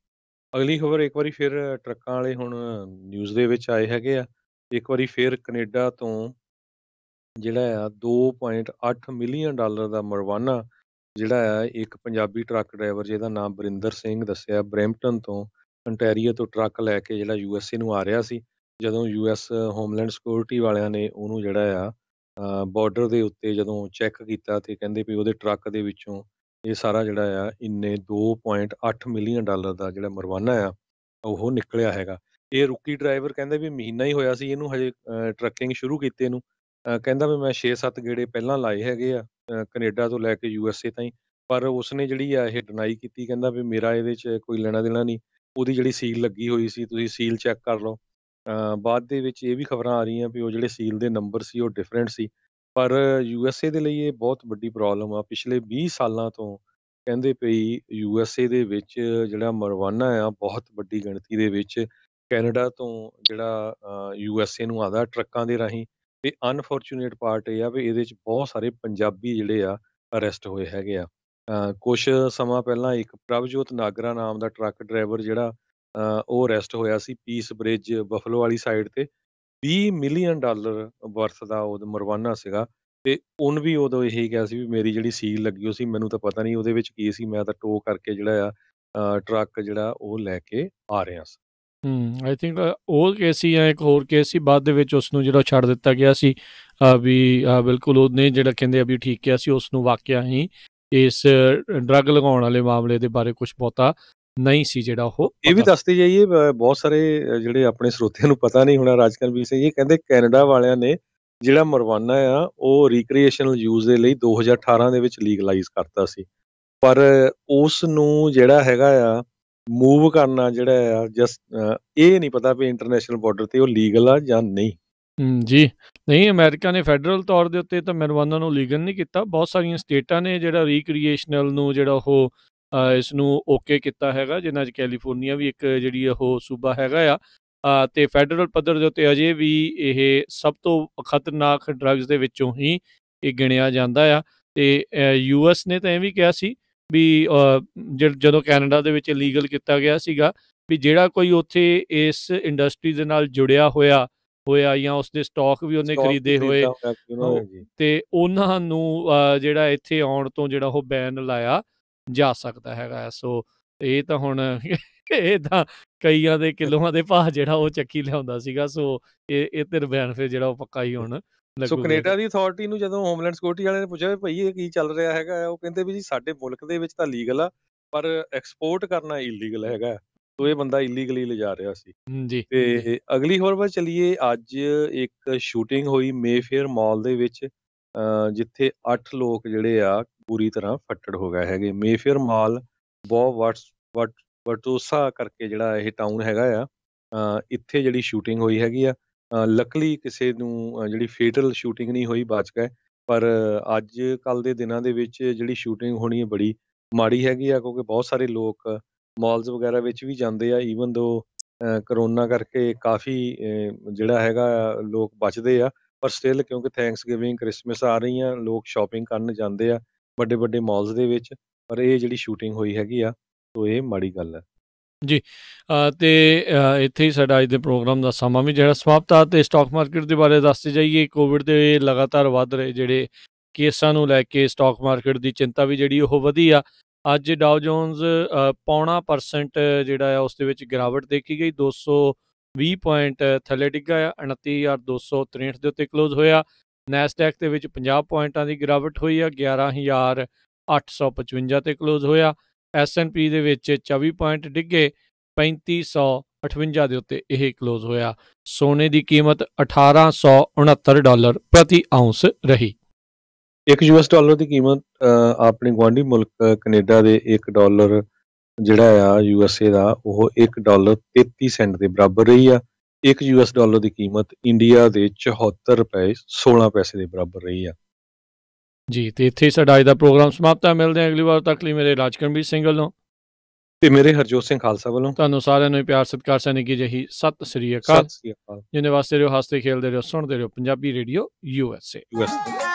ਅਗਲੀ ਖਬਰ ਇੱਕ ਵਾਰੀ ਫਿਰ ਟਰੱਕਾਂ ਵਾਲੇ ਹੁਣ ਨਿਊਜ਼ ਦੇ ਵਿੱਚ ਆਏ ਹੈਗੇ ਆ ਇੱਕ ਵਾਰੀ ਫਿਰ ਕੈਨੇਡਾ ਤੋਂ ਜਿਹੜਾ ਆ 2.8 ਮਿਲੀਅਨ ਡਾਲਰ ਦਾ ਮਰਵਾਨਾ ਜਿਹੜਾ ਆ ਇੱਕ ਪੰਜਾਬੀ ਟਰੱਕ ਡਰਾਈਵਰ ਜਿਹਦਾ ਨਾਮ ਬਰਿੰਦਰ ਸਿੰਘ ਦੱਸਿਆ ਬ੍ਰੈਂਪਟਨ ਤੋਂ ਅੰਟੈਰੀਓ ਤੋਂ ਟਰੱਕ ਲੈ ਕੇ ਜਿਹੜਾ ਯੂਐਸਏ ਨੂੰ ਆ ਰਿਹਾ ਸੀ ਜਦੋਂ ਯੂਐਸ ਹੋਮਲੈਂਡ ਸਿਕਿਉਰਿਟੀ ਵਾਲਿਆਂ ਨੇ ਉਹਨੂੰ ਜਿਹੜਾ ਆ ਬਾਰਡਰ ਦੇ ਉੱਤੇ ਜਦੋਂ ਚੈੱਕ ਕੀਤਾ ਤੇ ਕਹਿੰਦੇ ਵੀ ਉਹਦੇ ਟਰੱਕ ਦੇ ਵਿੱਚੋਂ ਇਹ ਸਾਰਾ ਜਿਹੜਾ ਆ ਇੰਨੇ 2.8 ਮਿਲੀਅਨ ਡਾਲਰ ਦਾ ਜਿਹੜਾ ਮਰਵਾਨਾ ਆ ਉਹ ਨਿਕਲਿਆ ਹੈਗਾ ਇਹ ਰੁਕੀ ਡਰਾਈਵਰ ਕਹਿੰਦਾ ਵੀ ਮਹੀਨਾ ਹੀ ਹੋਇਆ ਸੀ ਇਹਨੂੰ ਹਜੇ ਟਰੱਕਿੰਗ ਸ਼ੁਰੂ ਕੀਤੇ ਨੂੰ ਕਹਿੰਦਾ ਵੀ ਮੈਂ 6-7 ਗੇੜੇ ਪਹਿਲਾਂ ਲਾਏ ਹੈਗੇ ਆ ਕੈਨੇਡਾ ਤੋਂ ਲੈ ਕੇ ਯੂਐਸਏ ਤਾਈਂ ਪਰ ਉਸਨੇ ਜਿਹੜੀ ਆ ਇਹ ਡਿਨਾਈ ਕੀਤੀ ਕਹਿੰਦਾ ਵੀ ਮੇਰਾ ਇਹਦੇ ਵਿੱਚ ਕੋਈ ਲੈਣਾ ਦੇਣਾ ਨਹੀਂ ਉਹਦੀ ਜਿਹੜੀ ਸੀਲ ਲੱਗੀ ਹੋਈ ਸੀ ਤੁਸੀਂ ਸੀਲ ਚੈੱਕ ਕਰ ਲਓ ਬਾਅਦ ਦੇ ਵਿੱਚ ਇਹ ਵੀ ਖਬਰਾਂ ਆ ਰਹੀਆਂ ਵੀ ਉਹ ਜਿਹੜੇ ਸੀਲ ਦੇ ਨੰਬਰ ਸੀ ਉਹ ਡਿਫਰੈਂਟ ਸੀ ਪਰ ਯੂ ਐਸ ਏ ਦੇ ਲਈ ਇਹ ਬਹੁਤ ਵੱਡੀ ਪ੍ਰੋਬਲਮ ਆ ਪਿਛਲੇ 20 ਸਾਲਾਂ ਤੋਂ ਕਹਿੰਦੇ ਪਈ ਯੂ ਐਸ ਏ ਦੇ ਵਿੱਚ ਜਿਹੜਾ ਮਰਵਾਨਾ ਆ ਬਹੁਤ ਵੱਡੀ ਗਿਣਤੀ ਦੇ ਵਿੱਚ ਕੈਨੇਡਾ ਤੋਂ ਜਿਹੜਾ ਯੂ ਐਸ ਏ ਨੂੰ ਆਦਾ ਟਰੱਕਾਂ ਦੇ ਰਾਹੀਂ ਤੇ ਅਨਫੋਰਚੂਨੇਟ ਪਾਰਟ ਇਹ ਆ ਵੀ ਇਹਦੇ ਵਿੱਚ ਬਹੁਤ ਸਾਰੇ ਪੰਜਾਬੀ ਜਿਹੜੇ ਆ ਅਰੈਸਟ ਹੋਏ ਹੈਗੇ ਆ ਕੁਝ ਸਮਾਂ ਪਹਿਲਾਂ ਇੱਕ ਪ੍ਰਭਜੋਤ ਨਾਗਰਾ ਨਾਮ ਦਾ ਟਰੱਕ ਡਰਾਈਵਰ ਜਿਹੜਾ ਉਹ ਅਰੈਸਟ ਹੋਇਆ ਸੀ ਪੀਸ ਬ੍ਰਿਜ ਬਫਲੋ ਵਾਲੀ ਸਾਈਡ ਤੇ 20 ਮਿਲੀਅਨ ਡਾਲਰ ਵਰਥ ਦਾ ਉਹ ਮਰਵਾਨਾ ਸੀਗਾ ਤੇ ਉਹਨ ਵੀ ਉਦੋਂ ਇਹੀ ਕਿਹਾ ਸੀ ਵੀ ਮੇਰੀ ਜਿਹੜੀ ਸੀਲ ਲੱਗੀ ਹੋਈ ਸੀ ਮੈਨੂੰ ਤਾਂ ਪਤਾ ਨਹੀਂ ਉਹਦੇ ਵਿੱਚ ਕੀ ਸੀ ਮੈਂ ਤਾਂ ਟੋ ਕਰਕੇ ਜਿਹੜਾ ਆ ਟਰੱਕ ਜਿਹੜਾ ਉਹ ਲੈ ਕੇ ਆ ਰਿਹਾ ਸੀ ਹਮ ਆਈ ਥਿੰਕ ਉਹ ਕੇਸ ਸੀ ਆ ਇੱਕ ਹੋਰ ਕੇਸ ਸੀ ਬਾਅਦ ਦੇ ਵਿੱਚ ਉਸ ਨੂੰ ਜਿਹੜਾ ਛੱਡ ਦਿੱਤਾ ਗਿਆ ਸੀ ਵੀ ਬਿਲਕੁਲ ਬਿਲਕੁਲ ਉਹਨੇ ਜਿਹੜਾ ਕਹਿੰਦੇ ਆ ਵੀ ਠੀਕ ਕਿਹਾ ਸੀ ਉਸ ਨੂੰ ਵਾਕਿਆ ਹੀ ਇਸ ਡਰੱਗ ਲਗਾਉਣ ਵਾਲੇ ਮਾਮਲੇ ਦੇ ਬਾਰੇ ਕੁਝ ਬਹੁਤਾ ਨਹੀਂ ਸੀ ਜਿਹੜਾ ਉਹ ਇਹ ਵੀ ਦੱਸਦੇ ਜਾਈਏ ਬਹੁਤ ਸਾਰੇ ਜਿਹੜੇ ਆਪਣੇ ਸਰੋਤਿਆਂ ਨੂੰ ਪਤਾ ਨਹੀਂ ਹੋਣਾ ਰਾਜਕਰਨ ਵੀ ਸੇ ਇਹ ਕਹਿੰਦੇ ਕੈਨੇਡਾ ਵਾਲਿਆਂ ਨੇ ਜਿਹੜਾ ਮਰਵਾਨਾ ਆ ਉਹ ਰੀਕ੍ਰੀਏਸ਼ਨਲ ਯੂਜ਼ ਦੇ ਲਈ 2018 ਦੇ ਵਿੱਚ ਲੀਗਲਾਈਜ਼ ਕਰਤਾ ਸੀ ਪਰ ਉਸ ਨੂੰ ਜਿਹੜਾ ਹੈਗਾ ਆ ਮੂਵ ਕਰਨਾ ਜਿਹੜਾ ਆ ਜਸ ਇਹ ਨਹੀਂ ਪਤਾ ਵੀ ਇੰਟਰਨੈਸ਼ਨਲ ਬਾਰਡਰ ਤੇ ਉਹ ਲੀਗਲ ਆ ਜਾਂ ਨਹੀਂ ਜੀ ਨਹੀਂ ਅਮਰੀਕਾ ਨੇ ਫੈਡਰਲ ਤੌਰ ਦੇ ਉੱਤੇ ਤਾਂ ਮਰਵਾਨਾ ਨੂੰ ਲੀਗਲ ਨਹੀਂ ਕੀਤਾ ਬਹੁਤ ਸਾਰੀਆਂ ਸਟੇਟਾਂ ਨੇ ਜਿਹੜਾ ਰੀਕ੍ਰੀਏਸ਼ਨਲ ਨੂੰ ਜਿਹੜਾ ਉਹ ਇਸ ਨੂੰ ਓਕੇ ਕੀਤਾ ਹੈਗਾ ਜਿੰਨਾ 'ਚ ਕੈਲੀਫੋਰਨੀਆ ਵੀ ਇੱਕ ਜਿਹੜੀ ਉਹ ਸੂਬਾ ਹੈਗਾ ਆ ਤੇ ਫੈਡਰਲ ਪੱਧਰ ਦੇ ਉੱਤੇ ਅਜੇ ਵੀ ਇਹ ਸਭ ਤੋਂ ਖਤਰਨਾਕ ਡਰੱਗਸ ਦੇ ਵਿੱਚੋਂ ਹੀ ਇਹ ਗਿਣਿਆ ਜਾਂਦਾ ਆ ਤੇ ਯੂਐਸ ਨੇ ਤਾਂ ਇਹ ਵੀ ਕਿਹਾ ਸੀ ਵੀ ਜਦੋਂ ਕੈਨੇਡਾ ਦੇ ਵਿੱਚ ਲੀਗਲ ਕੀਤਾ ਗਿਆ ਸੀਗਾ ਵੀ ਜਿਹੜਾ ਕੋਈ ਉੱਥੇ ਇਸ ਇੰਡਸਟਰੀ ਦੇ ਨਾਲ ਜੁੜਿਆ ਹੋਇਆ ਹੋਇਆ ਜਾਂ ਉਸ ਦੇ ਸਟਾਕ ਵੀ ਉਹਨੇ ਖਰੀਦੇ ਹੋਏ ਤੇ ਉਹਨਾਂ ਨੂੰ ਜਿਹੜਾ ਇੱਥੇ ਆਉਣ ਤੋਂ ਜਿਹੜਾ ਉਹ ਬੈਨ ਲਾਇਆ ਜਾ ਸਕਦਾ ਹੈਗਾ ਸੋ ਇਹ ਤਾਂ ਹੁਣ *laughs* ਇਹ ਤਾਂ ਕਈਆਂ ਦੇ ਕਿਲੋਆਂ ਦੇ ਭਾਅ ਜਿਹੜਾ ਉਹ ਚੱਕੀ ਲਿਆਉਂਦਾ ਸੀਗਾ ਸੋ ਇਹ ਇਹ ਤੇ ਬੈਨ ਫਿਰ ਜਿਹੜਾ ਉਹ ਪੱਕਾ ਹੀ ਹੁਣ ਸੋ ਕੈਨੇਡਾ ਦੀ ਅਥਾਰਟੀ ਨੂੰ ਜਦੋਂ ਹੋਮਲੈਂਡ ਸਿਕਿਉਰਿਟੀ ਵਾਲਿਆਂ ਨੇ ਪੁੱਛਿਆ ਵੀ ਇਹ ਕੀ ਚੱਲ ਰਿਹਾ ਹੈਗਾ ਉਹ ਕਹਿੰਦੇ ਵੀ ਜੀ ਸਾਡੇ ਮੁਲਕ ਦੇ ਵਿੱਚ ਤਾਂ ਲੀਗਲ ਆ ਪਰ ਐਕਸਪੋਰਟ ਕਰਨਾ ਇਲੀਗਲ ਹੈਗਾ ਤੋ ਇਹ ਬੰਦਾ ਇਲੀਗਲੀ ਲਿਜਾ ਰਿਹਾ ਸੀ ਜੀ ਤੇ ਅਗਲੀ ਹੋਰ ਵਾਰ ਚਲੀਏ ਅੱਜ ਇੱਕ ਸ਼ੂਟਿੰਗ ਹੋਈ ਮੇਫੇਅਰ ਮਾਲ ਦੇ ਵਿੱਚ ਜਿੱਥੇ 8 ਲੋਕ ਜਿਹੜੇ ਆ ਪੂਰੀ ਤਰ੍ਹਾਂ ਫੱਟੜ ਹੋ ਗਏ ਹੈਗੇ ਮੇਫੇਅਰ ਮਾਲ ਬੋ ਵਾਟਸ ਵਟ ਵਟੋਸਾ ਕਰਕੇ ਜਿਹੜਾ ਇਹ ਟਾਊਨ ਹੈਗਾ ਆ ਇੱਥੇ ਜਿਹੜੀ ਸ਼ੂਟਿੰਗ ਹੋਈ ਹੈਗੀ ਆ ਲੱਕਲੀ ਕਿਸੇ ਨੂੰ ਜਿਹੜੀ ਫੇਟਲ ਸ਼ੂਟਿੰਗ ਨਹੀਂ ਹੋਈ ਬਚ ਗਏ ਪਰ ਅੱਜ ਕੱਲ ਦੇ ਦਿਨਾਂ ਦੇ ਵਿੱਚ ਜਿਹੜੀ ਸ਼ੂਟਿੰਗ ਹੋਣੀ ਹੈ ਬੜੀ ਮਾੜੀ ਹੈਗੀ ਆ ਕਿਉਂਕਿ ਬਹੁਤ ਸਾਰੇ ਲੋਕ ਮਾਲਸ ਵਗੈਰਾ ਵਿੱਚ ਵੀ ਜਾਂਦੇ ਆ ਈਵਨ ਦੋ ਕਰੋਨਾ ਕਰਕੇ ਕਾਫੀ ਜਿਹੜਾ ਹੈਗਾ ਲੋਕ ਬਚਦੇ ਆ ਪਰ ਸਟਿਲ ਕਿਉਂਕਿ ਥੈਂਕਸ ਗਿਵਿੰਗ 크리스마ਸ ਆ ਰਹੀਆਂ ਲੋਕ ਸ਼ਾਪਿੰਗ ਕਰਨ ਜਾਂਦੇ ਆ ਵੱਡੇ ਵੱਡੇ ਮਾਲਸ ਦੇ ਵਿੱਚ ਪਰ ਇਹ ਜਿਹੜੀ ਸ਼ੂਟਿੰਗ ਹੋਈ ਹੈਗੀ ਆ ਤੋਂ ਇਹ ਮਾੜੀ ਗੱਲ ਹੈ ਜੀ ਤੇ ਇੱਥੇ ਹੀ ਸਾਡਾ ਅੱਜ ਦੇ ਪ੍ਰੋਗਰਾਮ ਦਾ ਸਮਾਂ ਵੀ ਜਿਹੜਾ ਸਮਾਪਤ ਆ ਤੇ ਸਟਾਕ ਮਾਰਕੀਟ ਦੇ ਬਾਰੇ ਦੱਸਦੇ ਜਾਈਏ ਕੋਵਿਡ ਦੇ ਲਗਾਤਾਰ ਵਧ ਰਹੇ ਜਿਹੜੇ ਕੇਸਾਂ ਨੂੰ ਲੈ ਕੇ ਸਟਾਕ ਮਾਰਕੀਟ ਦੀ ਚਿੰਤਾ ਵੀ ਜਿਹੜੀ ਉਹ ਵਧੀ ਆ ਅੱਜ ਡਾਓ ਜੋਨਸ ਪੌਣਾ ਪਰਸੈਂਟ ਜਿਹੜਾ ਆ ਉਸ ਦੇ ਵਿੱਚ ਗਿਰਾਵਟ ਦੇਖੀ ਗਈ 220 ਪੁਆਇੰਟ ਥੱਲੇ ਡਿੱਗਾ 29263 ਦੇ ਉੱਤੇ ক্লোਜ਼ ਹੋਇਆ ਨੈਸਡੈਕ ਦੇ ਵਿੱਚ 50 ਪੁਆਇੰਟਾਂ ਦੀ ਗਿਰਾਵਟ ਹੋਈ ਆ 11855 ਤੇ ক্লোਜ਼ ਹੋਇਆ S&P ਦੇ ਵਿੱਚ 24 ਪੁਆਇੰਟ ਡਿੱਗੇ 3558 ਦੇ ਉੱਤੇ ਇਹ ক্লোਜ਼ ਹੋਇਆ ਸੋਨੇ ਦੀ ਕੀਮਤ 1869 ਡਾਲਰ ਪ੍ਰਤੀ ਆਉਂਸ ਰਹੀ ਇੱਕ ਯੂਐਸ ਡਾਲਰ ਦੀ ਕੀਮਤ ਆਪਣੇ ਗਵਾਂਢੀ ਮੁਲਕ ਕੈਨੇਡਾ ਦੇ 1 ਡਾਲਰ ਜਿਹੜਾ ਆ ਯੂਐਸਏ ਦਾ ਉਹ 1 ਡਾਲਰ 33 ਸੈਂਟ ਦੇ ਬਰਾਬਰ ਰਹੀ ਆ 1 ਯੂਐਸ ਡਾਲਰ ਦੀ ਕੀਮਤ ਇੰਡੀਆ ਦੇ 74 ਰੁਪਏ 16 ਪੈਸੇ ਦੇ ਬਰਾਬਰ ਰਹੀ ਆ ਜੀ ਤੇ ਇੱਥੇ ਸਾਡਾ ਅੱਜ ਦਾ ਪ੍ਰੋਗਰਾਮ ਸਮਾਪਤ ਹੈ ਮਿਲਦੇ ਹਾਂ ਅਗਲੀ ਵਾਰ ਤੱਕ ਲਈ ਮੇਰੇ ਰਾਜਕਰਨਵੀਰ ਸਿੰਘ ਵੱਲੋਂ ਤੇ ਮੇਰੇ ਹਰਜੋਤ ਸਿੰਘ ਖਾਲਸਾ ਵੱਲੋਂ ਤੁਹਾਨੂੰ ਸਾਰਿਆਂ ਨੂੰ ਪਿਆਰ ਸਤਿਕਾਰ ਕੀ ਜਹੀ ਸਤਿ ਸ੍ਰੀ ਅਕਾਲ ਜਿੰਨੇ ਵਾਸਤੇ ਰਿਓ ਹਾਸਤੇ ਖੇਲਦੇ ਰਿਓ ਸੁਣਦੇ ਰਿਓ ਪੰਜਾਬੀ ਰੇਡੀਓ ਯੂਐਸਏ ਯੂਐਸਏ